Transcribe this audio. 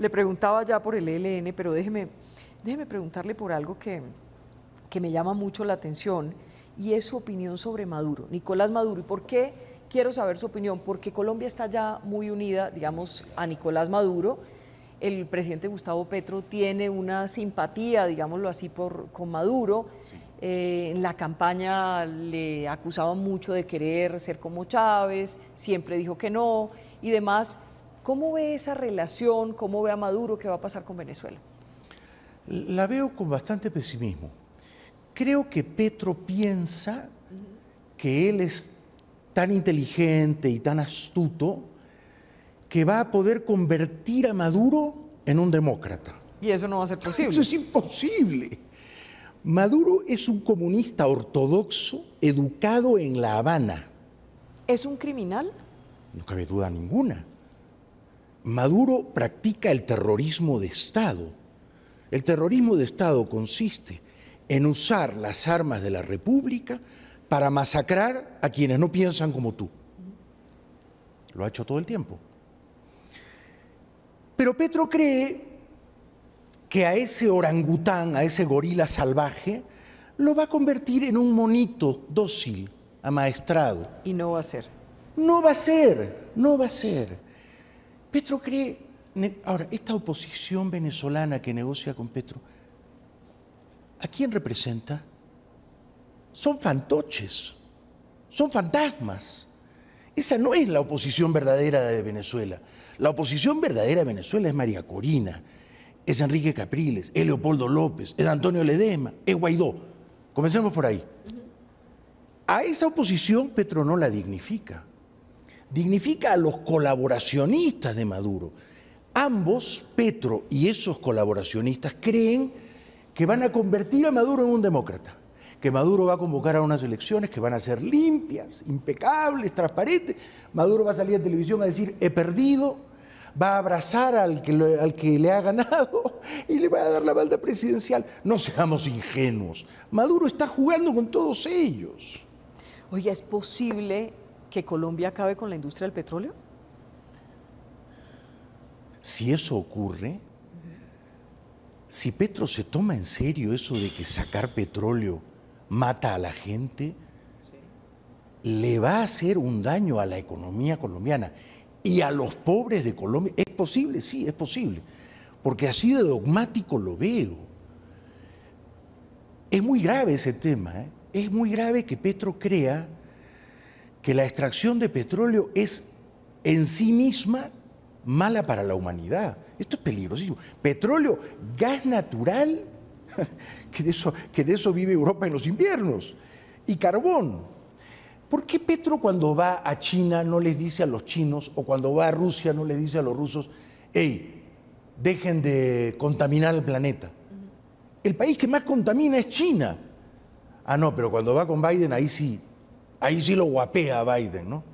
Le preguntaba ya por el ELN, pero déjeme, déjeme preguntarle por algo que, que me llama mucho la atención y es su opinión sobre Maduro, Nicolás Maduro. ¿Y por qué quiero saber su opinión? Porque Colombia está ya muy unida, digamos, a Nicolás Maduro. El presidente Gustavo Petro tiene una simpatía, digámoslo así, por, con Maduro. Eh, en la campaña le acusaba mucho de querer ser como Chávez, siempre dijo que no y demás. ¿Cómo ve esa relación? ¿Cómo ve a Maduro? ¿Qué va a pasar con Venezuela? La veo con bastante pesimismo. Creo que Petro piensa que él es tan inteligente y tan astuto que va a poder convertir a Maduro en un demócrata. Y eso no va a ser posible. Eso es imposible. Maduro es un comunista ortodoxo educado en La Habana. ¿Es un criminal? No cabe duda ninguna. Maduro practica el terrorismo de Estado. El terrorismo de Estado consiste en usar las armas de la República para masacrar a quienes no piensan como tú. Lo ha hecho todo el tiempo. Pero Petro cree que a ese orangután, a ese gorila salvaje, lo va a convertir en un monito dócil, amaestrado. Y no va a ser. No va a ser, no va a ser. Petro cree, ahora, esta oposición venezolana que negocia con Petro, ¿a quién representa? Son fantoches, son fantasmas. Esa no es la oposición verdadera de Venezuela. La oposición verdadera de Venezuela es María Corina, es Enrique Capriles, es Leopoldo López, es Antonio Ledema, es Guaidó. Comencemos por ahí. A esa oposición Petro no la dignifica dignifica a los colaboracionistas de Maduro. Ambos, Petro y esos colaboracionistas, creen que van a convertir a Maduro en un demócrata, que Maduro va a convocar a unas elecciones que van a ser limpias, impecables, transparentes. Maduro va a salir a televisión a decir, he perdido, va a abrazar al que, le, al que le ha ganado y le va a dar la balda presidencial. No seamos ingenuos. Maduro está jugando con todos ellos. Oye, es posible que Colombia acabe con la industria del petróleo? Si eso ocurre, si Petro se toma en serio eso de que sacar petróleo mata a la gente, le va a hacer un daño a la economía colombiana y a los pobres de Colombia. Es posible, sí, es posible, porque así de dogmático lo veo. Es muy grave ese tema, ¿eh? es muy grave que Petro crea que la extracción de petróleo es en sí misma mala para la humanidad. Esto es peligrosísimo. Petróleo, gas natural, que de eso, que de eso vive Europa en los inviernos, y carbón. ¿Por qué Petro cuando va a China no les dice a los chinos o cuando va a Rusia no les dice a los rusos, hey, dejen de contaminar el planeta? El país que más contamina es China. Ah, no, pero cuando va con Biden ahí sí ahí sí lo guapea Biden, ¿no?